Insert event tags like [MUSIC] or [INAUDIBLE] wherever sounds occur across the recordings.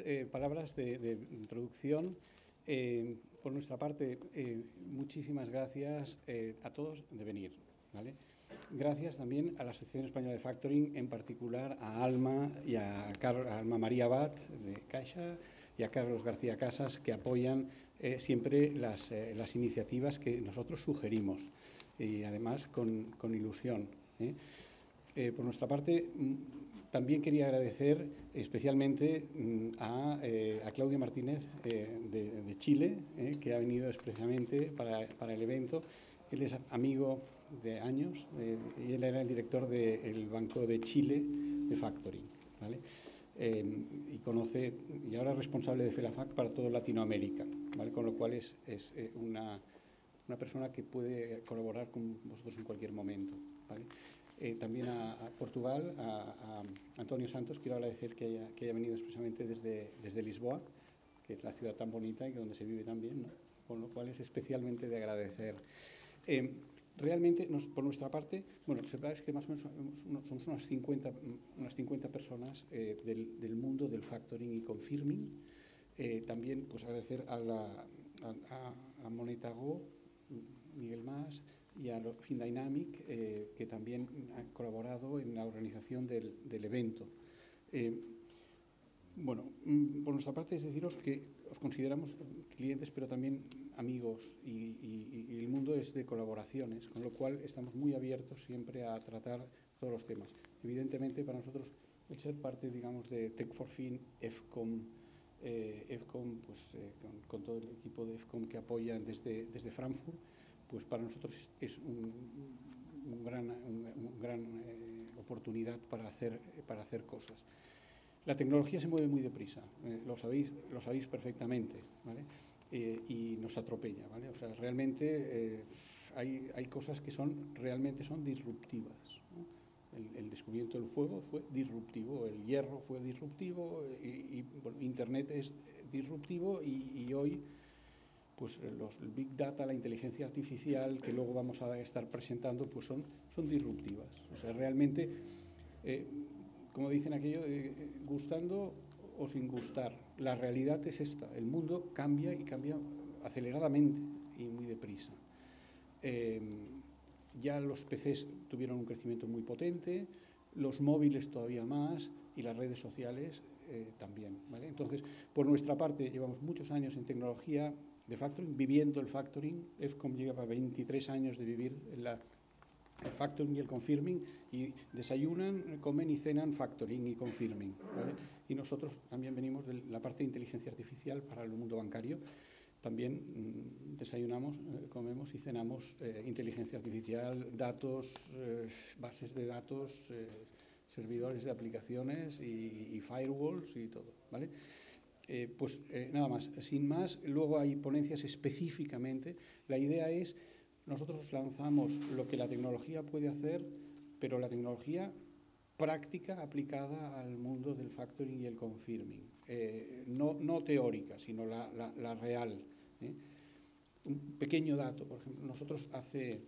Eh, palabras de, introducción. Eh, por nuestra parte, eh, muchísimas gracias a todos de venir. Gracias también a la Asociación Española de Factoring, en particular a Alma y a, Alma María Bat de Caixa y a Carlos García Casas, que apoyan siempre las, iniciativas que nosotros sugerimos y además con, con ilusión. por nuestra parte, también quería agradecer especialmente mm, a, Claudio eh, Claudia Martínez eh, de, Chile, eh, que ha venido expresamente para, el evento. Él es amigo de años y él era el director del Banco de Chile de Factoring. ¿vale? Em, y conoce, y ahora es responsable de FELAFAC para toda Latinoamérica, ¿vale? con lo cual es, es una, una, persona que puede colaborar con vosotros en cualquier momento. ¿vale? Eh, también a, Portugal, a, Antonio Santos. Quiero agradecer que haya, venido expresamente desde, Lisboa, que es la ciudad tan bonita y donde se vive tan bien, con lo cual es especialmente de agradecer. Eh, realmente, por nuestra parte, bueno, sepáis que más o menos somos, unas 50, personas eh, del, mundo del factoring y confirming. también pues agradecer a, la, a, a Miguel Más, y a FinDynamic, eh, que también ha colaborado en la organización del, evento. Eh, bueno, mm, por nuestra parte es deciros que os consideramos clientes, pero también amigos y, el mundo es de colaboraciones, con lo cual estamos muy abiertos siempre a tratar todos los temas. Evidentemente, para nosotros el ser parte, digamos, de Tech for Fin, EFCOM, EFCOM eh, pues, con, todo el equipo de EFCOM que apoyan desde, desde Frankfurt, pues para nosotros es un, gran, eh, oportunidad para hacer, eh, para hacer cosas. La tecnología se mueve muy deprisa, eh, lo, sabéis, lo sabéis perfectamente, y nos atropella, ¿vale? O sea, realmente hay, cosas que son, realmente son disruptivas. El, el, descubrimiento del fuego fue disruptivo, el hierro fue disruptivo, y, Internet es disruptivo y hoy pues eh, los big data, la inteligencia artificial que luego vamos a estar presentando, pues son, son disruptivas. O sea, realmente, eh, como dicen aquello, eh, gustando o sin gustar, la realidad es esta. El mundo cambia y cambia aceleradamente y muy deprisa. Em, ya los PCs tuvieron un crecimiento muy potente, los móviles todavía más y las redes sociales también. Entonces, por nuestra parte, llevamos muchos años en tecnología, de factoring, viviendo el factoring. EFCOM lleva 23 años de vivir el factoring y el confirming y desayunan, comen y cenan factoring y confirming. Y nosotros también venimos de la parte de inteligencia artificial para el mundo bancario. También mm, desayunamos, eh, comemos y cenamos eh, inteligencia artificial, datos, eh, bases de datos, servidores de aplicaciones y, y firewalls y todo. ¿vale? Eh, pues eh, nada más, sin más, luego hay ponencias específicamente. La idea es, nosotros lanzamos lo que la tecnología puede hacer, pero la tecnología práctica aplicada al mundo del factoring y el confirming. Eh, no, no, teórica, sino la, la real. Un pequeño dato, por ejemplo, nosotros hace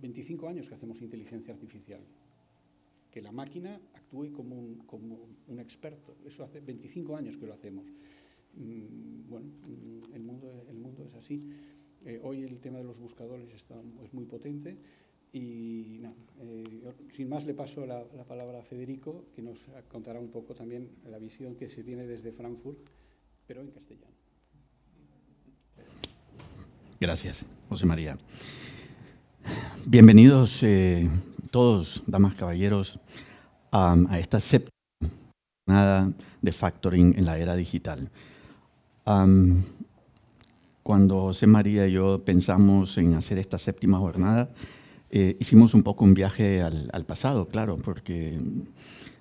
25 años que hacemos inteligencia artificial que la máquina actúe como un, experto. Eso hace 25 años que lo hacemos. Mm, bueno, mm, el mundo, es así. Eh, hoy el tema de los buscadores es muy potente y nada, eh, sin más le paso la, palabra a Federico, que nos contará un poco también la visión que se tiene desde Frankfurt, pero en castellano. Gracias, José María. Bienvenidos, eh, todos, damas, caballeros, a esta séptima jornada de factoring en la era digital. cuando José María y yo pensamos en hacer esta séptima jornada, eh, hicimos un poco un viaje al, pasado, claro, porque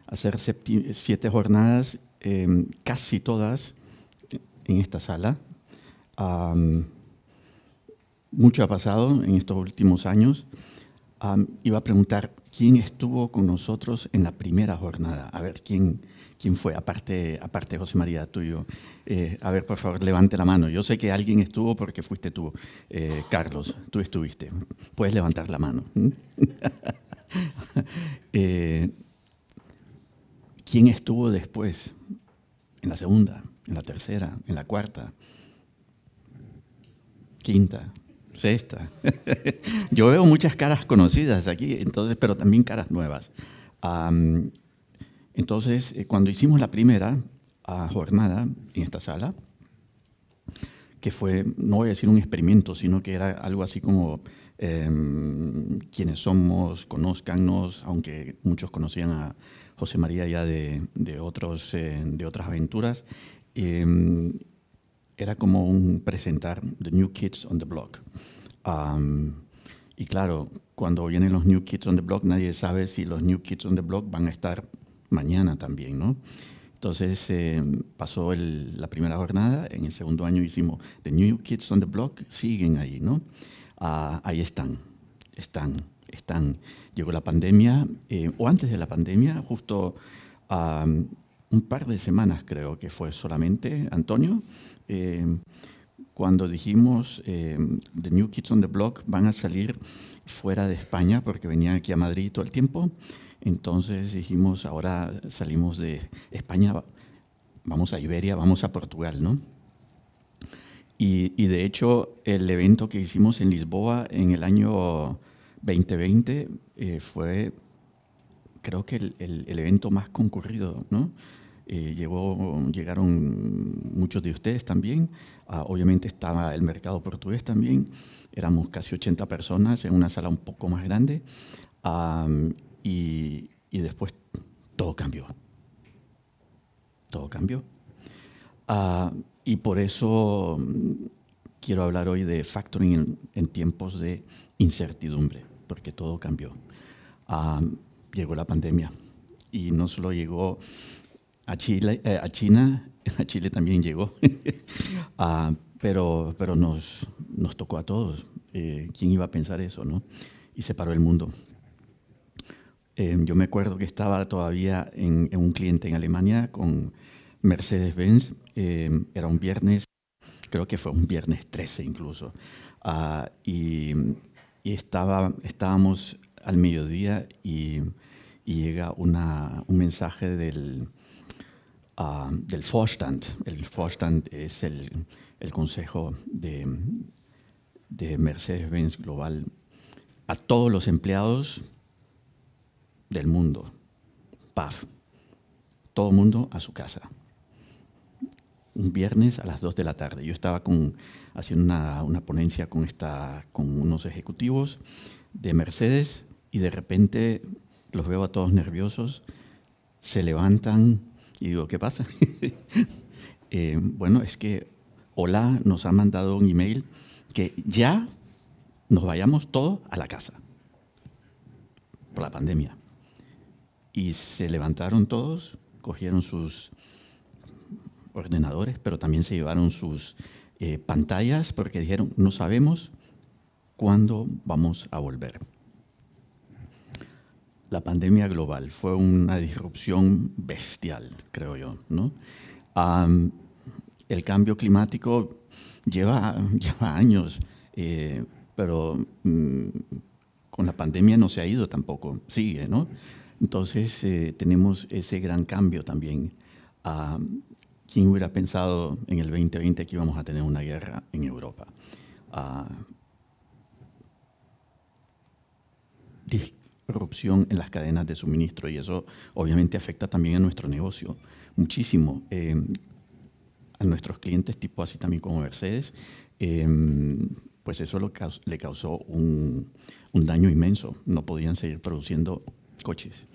hacer siete jornadas, em, casi todas en esta sala. mucho ha pasado en estos últimos años iba a preguntar quién estuvo con nosotros en la primera jornada. A ver, ¿quién, quién fue? Aparte, aparte José María, tuyo. Eh, a ver, por favor, levante la mano. Yo sé que alguien estuvo porque fuiste tú, eh, Carlos. Tú estuviste. Puedes levantar la mano. [LAUGHS] Eh, ¿Quién estuvo después? En la segunda, en la tercera, en la cuarta, quinta. Esta, [LAUGHS] Yo veo muchas caras conocidas aquí, entonces, pero también caras nuevas. entonces, eh, cuando hicimos la primera ah, jornada en esta sala, que fue, no voy a decir un experimento, sino que era algo así como em, quienes somos, conozcanos, aunque muchos conocían a José María ya de, otros, eh, de otras aventuras. Em, era como un presentar The New Kids on the Block y claro, cuando vienen los New Kids on the Block, nadie sabe si los New Kids on the Block van a estar mañana también, ¿no? Entonces em, pasó la primera jornada, en el segundo año hicimos The New Kids on the Block, siguen ahí, ¿no? Ah, ahí están, están, están. Llegó la pandemia, eh, o antes de la pandemia, justo un par de semanas creo que fue solamente, Antonio. Em, cuando dijimos em, The New Kids on the Block van a salir fuera de España porque venían aquí a Madrid todo el tiempo. Entonces dijimos, ahora salimos de España, vamos a Iberia, vamos a Portugal, ¿no? Y, de hecho, el evento que hicimos en Lisboa en el año 2020 eh, fue, creo que el, el evento más concurrido, ¿no? Eh, llegó, llegaron muchos de ustedes también, ah, obviamente estaba el mercado portugués también, éramos casi 80 personas en una sala un poco más grande y, y, después todo cambió, todo cambió. Ah, y por eso mm, quiero hablar hoy de factoring en, en tiempos de incertidumbre, porque todo cambió. Ah, llegó la pandemia y no solo llegó a Chile, eh, a China, [LAUGHS] a Chile también llegó, [LAUGHS] ah, pero, pero nos, nos tocó a todos. Eh, ¿Quién iba a pensar eso, no? Y se paró el mundo. Em, yo me acuerdo que estaba todavía en, un cliente en Alemania con Mercedes-Benz. Em, era un viernes, creo que fue un viernes 13 incluso. Ah, y, estaba, estábamos al mediodía y, y llega una, un mensaje del, Ah, del Vorstand. El Vorstand es el, el consejo de, de Mercedes-Benz Global a todos los empleados del mundo. PAF. Todo el mundo a su casa. Un viernes a las 2 de la tarde. Yo estaba con, haciendo una, una ponencia con, esta, con unos ejecutivos de Mercedes y de repente los veo a todos nerviosos, se levantan, y digo, ¿qué pasa? [LAUGHS] Eh, bueno, es que Hola nos ha mandado un email que ya nos vayamos todos a la casa por la pandemia. Y se levantaron todos, cogieron sus ordenadores, pero también se llevaron sus eh, pantallas porque dijeron, no sabemos cuándo vamos a volver la pandemia global fue una disrupción bestial, creo yo. el cambio climático lleva, [LAUGHS] años, eh, pero mm, con la pandemia no se ha ido tampoco, sigue, ¿no? Entonces eh, tenemos ese gran cambio también. ¿Quién hubiera pensado en el 2020 que íbamos a tener una guerra en Europa? Ah, corrupción en las cadenas de suministro y eso obviamente afecta también a nuestro negocio muchísimo. Eh, a nuestros clientes tipo así también como Mercedes, eh, pues eso le causó un, daño inmenso. No podían seguir produciendo coches.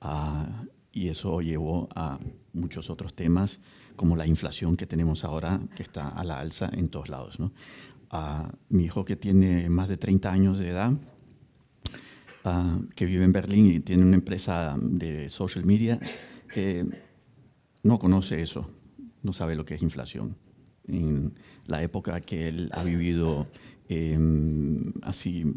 Ah, y eso llevó a muchos otros temas como la inflación que tenemos ahora, que está a la alza en todos lados. ¿no? Ah, mi hijo que tiene más de 30 años de edad, Ah, que vive en Berlín y tiene una empresa de social media, no conoce eso, no sabe lo que es inflación. En la época que él ha vivido em, así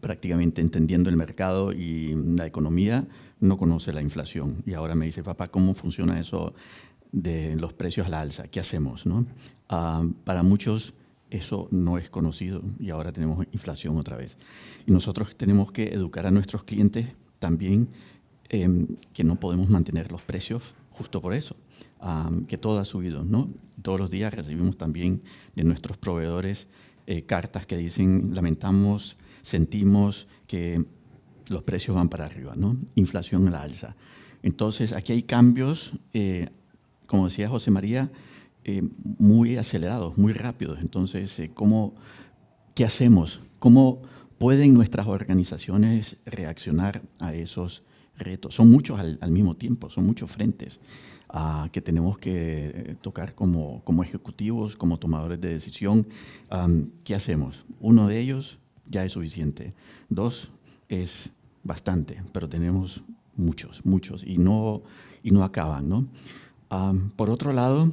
prácticamente entendiendo el mercado y la economía, no conoce la inflación. Y ahora me dice, papá, ¿cómo funciona eso de los precios a la alza? ¿Qué hacemos? ¿No? Ah, para muchos eso no es conocido y ahora tenemos inflación otra vez. Y nosotros tenemos que educar a nuestros clientes también em, que no podemos mantener los precios justo por eso, que todo ha subido. ¿no? Todos los días recibimos también de nuestros proveedores eh, cartas que dicen lamentamos, sentimos que los precios van para arriba, ¿no? inflación a la alza. Entonces, aquí hay cambios, eh, como decía José María, eh, muy acelerados, muy rápidos. Entonces, eh, ¿cómo, ¿qué hacemos? ¿Cómo pueden nuestras organizaciones reaccionar a esos retos? Son muchos al, mismo tiempo, son muchos frentes ah, que tenemos que eh, tocar como, como, ejecutivos, como tomadores de decisión. ¿Qué hacemos? Uno de ellos ya es suficiente. Dos es bastante, pero tenemos muchos, muchos, y no, y no acaban. ¿no? por otro lado,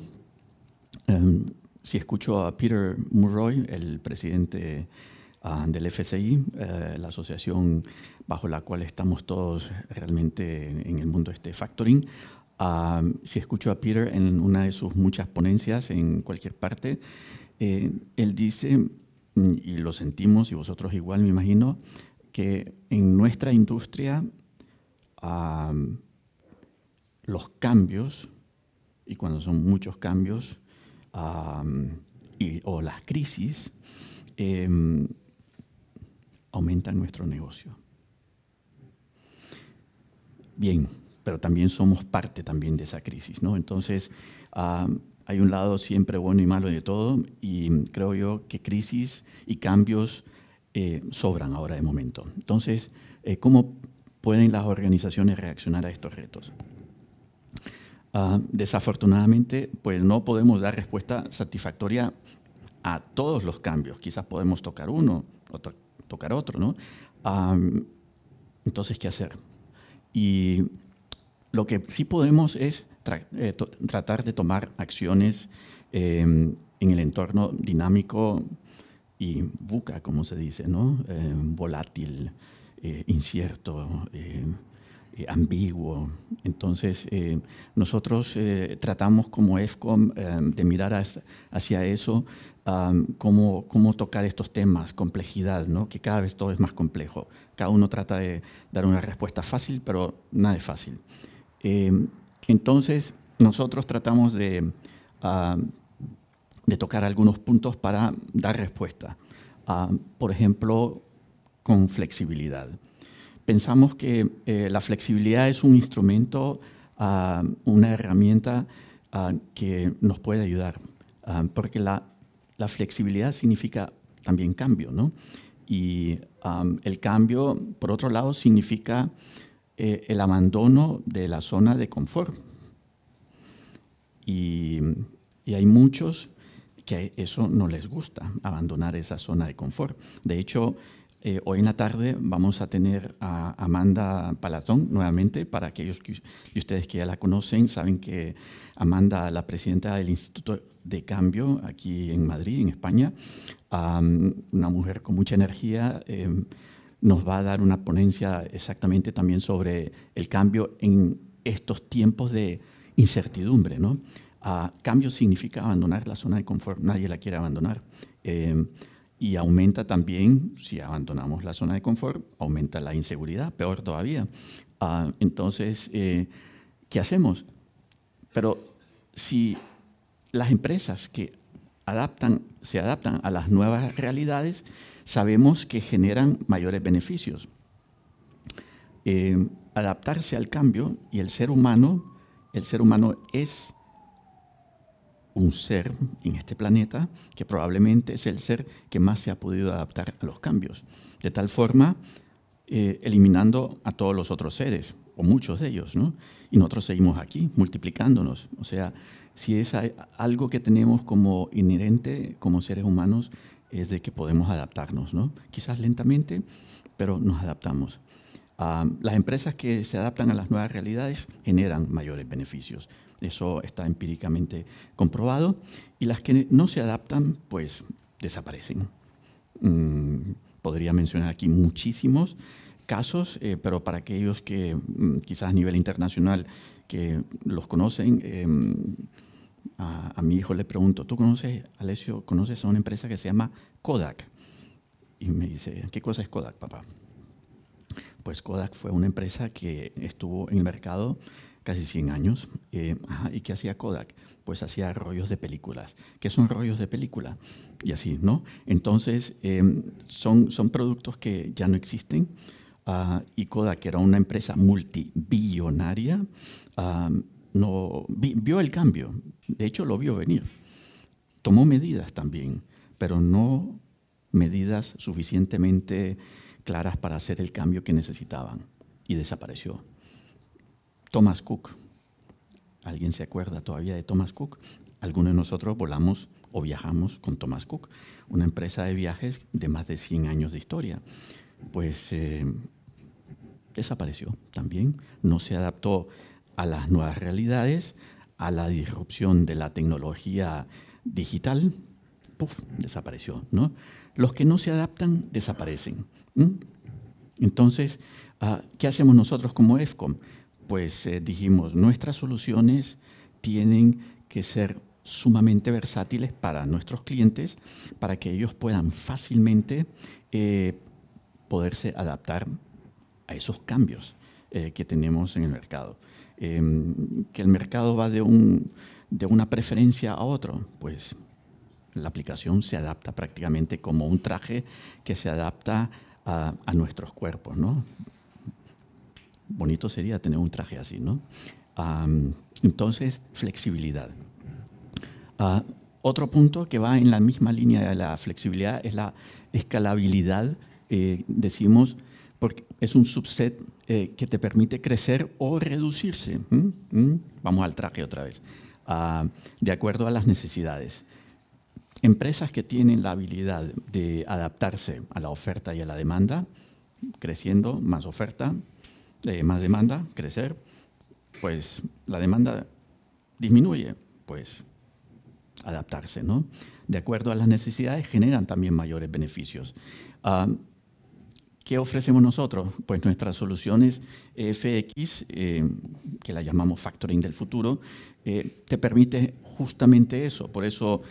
Em, si escucho a Peter Murroy, el presidente ah, del FCI, eh, la asociación bajo la cual estamos todos realmente en el mundo este factoring, ah, si escucho a Peter en una de sus muchas ponencias en cualquier parte, eh, él dice, y lo sentimos y vosotros igual me imagino, que en nuestra industria ah, los cambios, y cuando son muchos cambios, o las crisis em, aumentan nuestro negocio. Bien, pero también somos parte también de esa crisis, ¿no? Entonces, hay un lado siempre bueno y malo de todo y creo yo que crisis y cambios eh, sobran ahora de momento. Entonces, eh, ¿cómo pueden las organizaciones reaccionar a estos retos? Ah, desafortunadamente, pues no podemos dar respuesta satisfactoria a todos los cambios. Quizás podemos tocar uno o tocar otro, ¿no? entonces, ¿qué hacer? Y lo que sí podemos es eh, tratar de tomar acciones em, en el entorno dinámico y buca, como se dice, ¿no? Eh, volátil, eh, incierto eh, ambiguo. Entonces, eh, nosotros eh, tratamos como EFCOM de mirar hacia eso, cómo, tocar estos temas, complejidad, ¿no? que cada vez todo es más complejo. Cada uno trata de dar una respuesta fácil, pero nada es fácil. entonces, nosotros tratamos de, tocar algunos puntos para dar respuesta. Ah, por ejemplo, con flexibilidad pensamos que eh, la flexibilidad es un instrumento, ah, una herramienta ah, que nos puede ayudar, ah, porque la, flexibilidad significa también cambio, ¿no? Y el cambio, por otro lado, significa eh, el abandono de la zona de confort. Y, y hay muchos que eso no les gusta, abandonar esa zona de confort. De hecho, eh, hoy en la tarde vamos a tener a Amanda Palatón nuevamente, para aquellos y ustedes que ya la conocen, saben que Amanda, la presidenta del Instituto de Cambio aquí en Madrid, en España, una mujer con mucha energía, em, nos va a dar una ponencia exactamente también sobre el cambio en estos tiempos de incertidumbre. ¿no? Ah, cambio significa abandonar la zona de confort, nadie la quiere abandonar. Em, y aumenta también, si abandonamos la zona de confort, aumenta la inseguridad, peor todavía. Ah, entonces, eh, ¿qué hacemos? Pero si las empresas que adaptan, se adaptan a las nuevas realidades, sabemos que generan mayores beneficios. Eh, adaptarse al cambio y el ser humano, el ser humano es un ser en este planeta que probablemente es el ser que más se ha podido adaptar a los cambios, de tal forma eh, eliminando a todos los otros seres, o muchos de ellos, ¿no? Y nosotros seguimos aquí, multiplicándonos. O sea, si es algo que tenemos como inherente como seres humanos, es de que podemos adaptarnos, ¿no? Quizás lentamente, pero nos adaptamos. Ah, las empresas que se adaptan a las nuevas realidades generan mayores beneficios. Eso está empíricamente comprobado. Y las que no se adaptan, pues desaparecen. Mm, podría mencionar aquí muchísimos casos, eh, pero para aquellos que mm, quizás a nivel internacional que los conocen, em, a, a, mi hijo le pregunto, ¿tú conoces, Alessio, conoces a una empresa que se llama Kodak? Y me dice, ¿qué cosa es Kodak, papá? pues Kodak fue una empresa que estuvo en el mercado casi 100 años. Eh, ¿Y qué hacía Kodak? Pues hacía rollos de películas. ¿Qué son rollos de película? Y así, ¿no? Entonces, em, son, son productos que ya no existen. Ah, y Kodak, que era una empresa multibillonaria, ah, no, vio el cambio. De hecho, lo vio venir. Tomó medidas también, pero no medidas suficientemente claras para hacer el cambio que necesitaban y desapareció. Thomas Cook. ¿Alguien se acuerda todavía de Thomas Cook? Algunos de nosotros volamos o viajamos con Thomas Cook, una empresa de viajes de más de 100 años de historia. Pues eh, desapareció también, no se adaptó a las nuevas realidades, a la disrupción de la tecnología digital, puff, desapareció, ¿no? Los que no se adaptan desaparecen. Entonces, ah, ¿qué hacemos nosotros como EFCOM? Pues eh, dijimos, nuestras soluciones tienen que ser sumamente versátiles para nuestros clientes, para que ellos puedan fácilmente eh, poderse adaptar a esos cambios eh, que tenemos en el mercado. Em, que el mercado va de, de una preferencia a otro, pues la aplicación se adapta prácticamente como un traje que se adapta a, nuestros cuerpos, ¿no? Bonito sería tener un traje así, entonces, flexibilidad. Ah, otro punto que va en la misma línea de la flexibilidad es la escalabilidad, eh, decimos, porque es un subset eh, que te permite crecer o reducirse. Vamos al traje otra vez. Ah, de acuerdo a las necesidades. Empresas que tienen la habilidad de adaptarse a la oferta y a la demanda, creciendo, más oferta, eh, más demanda, crecer, pues la demanda disminuye, pues adaptarse, ¿no? De acuerdo a las necesidades generan también mayores beneficios. Ah, ¿Qué ofrecemos nosotros? Pues nuestras soluciones FX, eh, que la llamamos Factoring del futuro, eh, te permite justamente eso. Por eso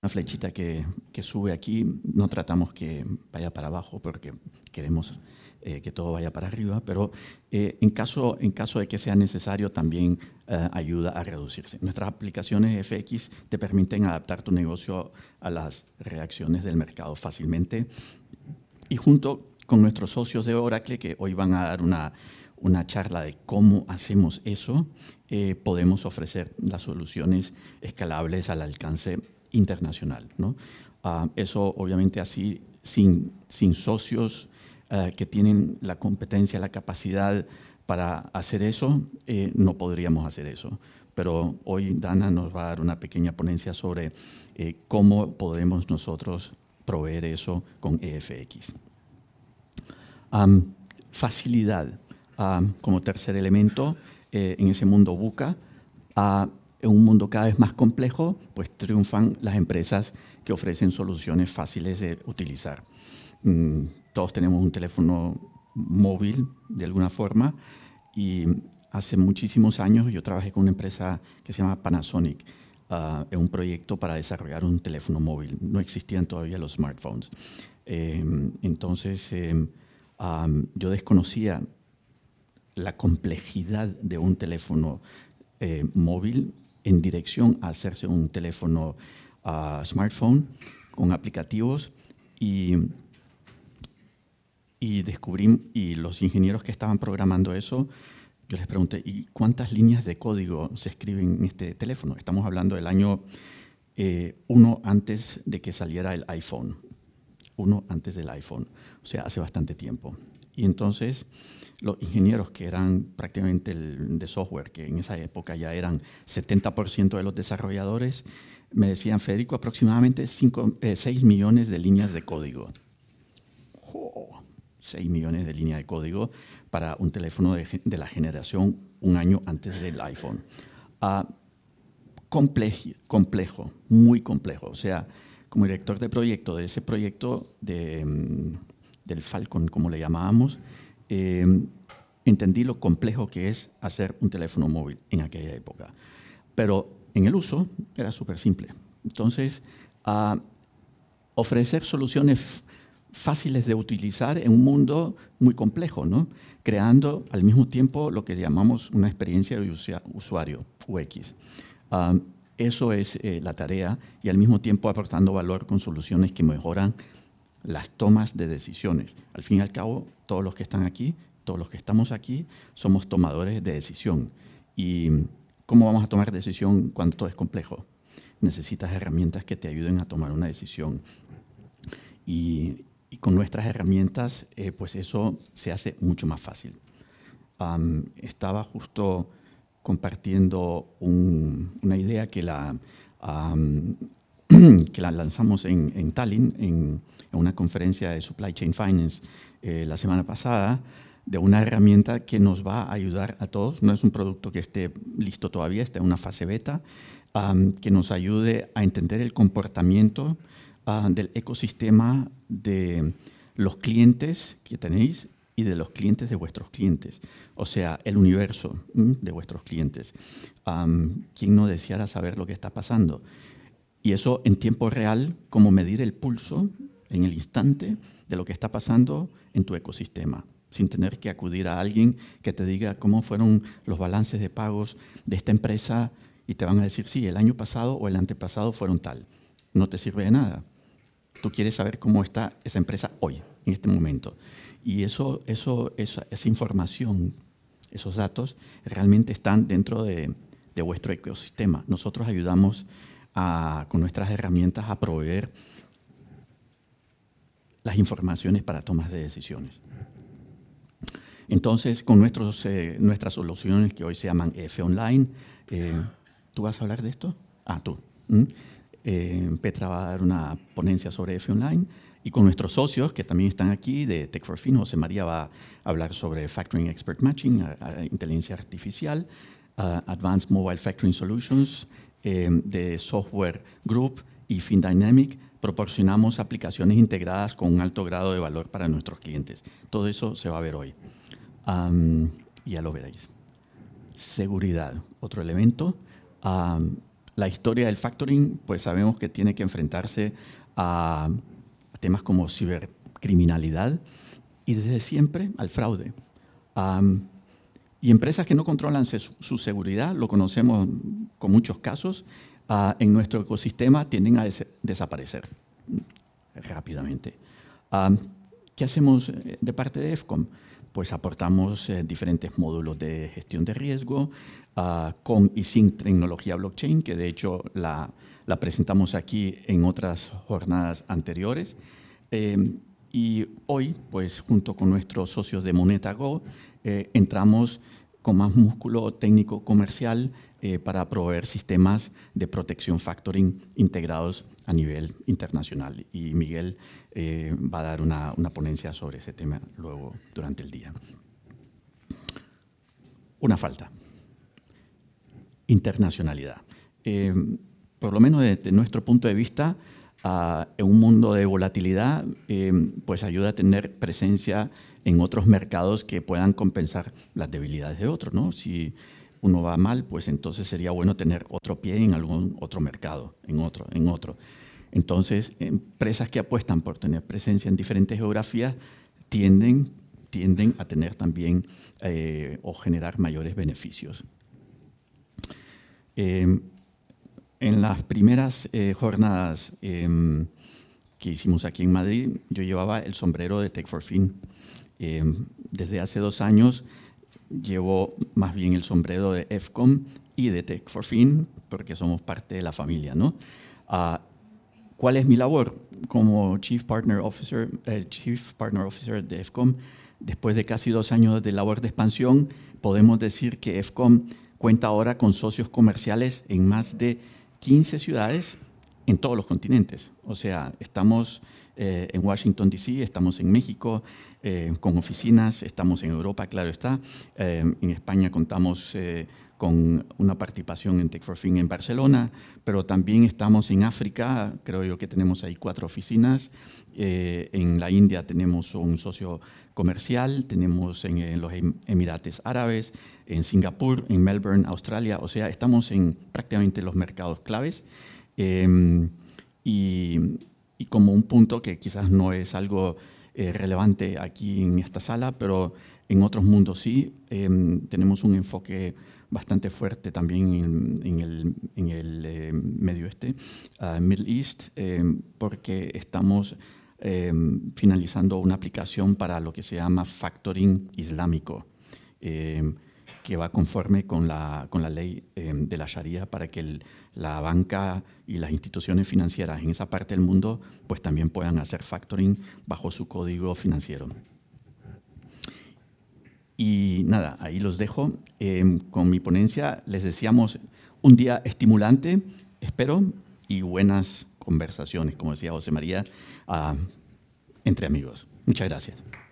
una flechita que, sube aquí, no tratamos que vaya para abajo porque queremos eh, que todo vaya para arriba, pero eh, en, caso, en caso de que sea necesario también eh, ayuda a reducirse. Nuestras aplicaciones FX te permiten adaptar tu negocio a las reacciones del mercado fácilmente y junto con nuestros socios de Oracle que hoy van a dar una, una charla de cómo hacemos eso, podemos ofrecer las soluciones escalables al alcance internacional. ¿no? Ah, eso obviamente así, sin, sin socios eh, que tienen la competencia, la capacidad para hacer eso, eh, no podríamos hacer eso. Pero hoy Dana nos va a dar una pequeña ponencia sobre eh, cómo podemos nosotros proveer eso con EFX. facilidad como tercer elemento en ese mundo buca. Ah, en un mundo cada vez más complejo, pues triunfan las empresas que ofrecen soluciones fáciles de utilizar. Mm, todos tenemos un teléfono móvil de alguna forma y hace muchísimos años yo trabajé con una empresa que se llama Panasonic ah, en un proyecto para desarrollar un teléfono móvil. No existían todavía los smartphones. Em, entonces em, yo desconocía la complejidad de un teléfono eh, móvil en dirección a hacerse un teléfono a ah, smartphone con aplicativos y, y descubrí, y los ingenieros que estaban programando eso, yo les pregunté, ¿y cuántas líneas de código se escriben en este teléfono? Estamos hablando del año eh, uno antes de que saliera el iPhone, uno antes del iPhone, o sea, hace bastante tiempo. Y entonces los ingenieros que eran prácticamente de software, que en esa época ya eran 70% de los desarrolladores, me decían, Federico, aproximadamente 6 eh, millones de líneas de código. 6 millones de líneas de código para un teléfono de, la generación un año antes del iPhone. Ah, complejo, complejo, muy complejo. O sea, como director de proyecto de ese proyecto mm, del Falcon, como le llamábamos, Em, entendí lo complejo que es hacer un teléfono móvil en aquella época. Pero en el uso era súper simple. Entonces, ofrecer soluciones fáciles de utilizar en un mundo muy complejo, ¿no? creando al mismo tiempo lo que llamamos una experiencia de usuario, UX. eso es eh, la tarea y al mismo tiempo aportando valor con soluciones que mejoran las tomas de decisiones. Al fin y al cabo, todos los que están aquí, todos los que estamos aquí, somos tomadores de decisión. ¿Y cómo vamos a tomar decisión cuando todo es complejo? Necesitas herramientas que te ayuden a tomar una decisión. Y, con nuestras herramientas, eh, pues eso se hace mucho más fácil. estaba justo compartiendo una idea que la, [CLEARS THROAT] que la lanzamos en, en Tallinn, en, en una conferencia de Supply Chain Finance eh, la semana pasada de una herramienta que nos va a ayudar a todos. No es un producto que esté listo todavía, está en una fase beta, que nos ayude a entender el comportamiento ah, del ecosistema de los clientes que tenéis y de los clientes de vuestros clientes, o sea, el universo mm, de vuestros clientes. ¿Quién no deseara saber lo que está pasando? Y eso en tiempo real, como medir el pulso en el instante de lo que está pasando en tu ecosistema, sin tener que acudir a alguien que te diga cómo fueron los balances de pagos de esta empresa y te van a decir, si el año pasado o el antepasado fueron tal. No te sirve de nada. Tú quieres saber cómo está esa empresa hoy, en este momento. Y eso, eso, esa, información, esos datos, realmente están dentro de, vuestro ecosistema. Nosotros ayudamos con nuestras herramientas a proveer las informaciones para tomas de decisiones. Entonces, con nuestros, eh, nuestras soluciones que hoy se llaman F Online, eh, ¿tú vas a hablar de esto? Ah, tú. ¿Mm? Eh, Petra va a dar una ponencia sobre F Online y con nuestros socios que también están aquí de Tech for Fin, José María va a hablar sobre Factoring Expert Matching, inteligencia artificial, Advanced Mobile Factoring Solutions de Software Group y FinDynamic Proporcionamos aplicaciones integradas con un alto grado de valor para nuestros clientes. Todo eso se va a ver hoy. y ya lo veréis. Seguridad, otro elemento. la historia del factoring, pues sabemos que tiene que enfrentarse a temas como cibercriminalidad y desde siempre al fraude. y empresas que no controlan su, su, seguridad, lo conocemos con muchos casos, Ah, en nuestro ecosistema tienden a desaparecer rápidamente. Ah, ¿Qué hacemos eh, de parte de EFCOM? Pues aportamos eh, diferentes módulos de gestión de riesgo ah, con y sin tecnología blockchain, que de hecho la, presentamos aquí en otras jornadas anteriores. Em, y hoy, pues junto con nuestros socios de MonetaGo, eh, entramos con más músculo técnico comercial eh, para proveer sistemas de protección factoring integrados a nivel internacional. Y Miguel eh, va a dar una, una ponencia sobre ese tema luego durante el día. Una falta. Internacionalidad. Eh, por lo menos desde nuestro punto de vista, ah, en un mundo de volatilidad, pues ayuda a tener presencia en otros mercados que puedan compensar las debilidades de otros. ¿no? Si uno va mal, pues entonces sería bueno tener otro pie en algún otro mercado, en otro, en otro. Entonces, empresas que apuestan por tener presencia en diferentes geografías tienden, tienden a tener también eh, o generar mayores beneficios. Em, en las primeras eh, jornadas em, que hicimos aquí en Madrid, yo llevaba el sombrero de Tech for Fin. Em, desde hace dos años llevo más bien el sombrero de EFCOM y de Tech for Fin, porque somos parte de la familia, ¿no? Ah, ¿Cuál es mi labor? Como Chief Partner Officer, eh, Chief Partner Officer de EFCOM, después de casi dos años de labor de expansión, podemos decir que EFCOM cuenta ahora con socios comerciales en más de 15 ciudades en todos los continentes. O sea, estamos eh, en Washington, D.C., estamos en México eh, con oficinas, estamos en Europa, claro está. Eh, en España contamos con una participación en Tech for Fin en Barcelona, pero también estamos en África, creo yo que tenemos ahí cuatro oficinas. en la India tenemos un socio comercial, tenemos en, los em-, Emirates Árabes, en Singapur, en Melbourne, Australia, o sea, estamos en prácticamente los mercados claves. y y como un punto que quizás no es algo eh, relevante aquí en esta sala, pero en otros mundos sí, em, tenemos un enfoque bastante fuerte también en, el, en el eh, Medio Este, Middle East, em, porque estamos em, finalizando una aplicación para lo que se llama factoring islámico que va conforme con la, con la ley eh, de la Sharia para que la banca y las instituciones financieras en esa parte del mundo pues también puedan hacer factoring bajo su código financiero. Y nada, ahí los dejo. Eh, con mi ponencia les decíamos un día estimulante, espero, y buenas conversaciones, como decía José María, ah, entre amigos. Muchas gracias.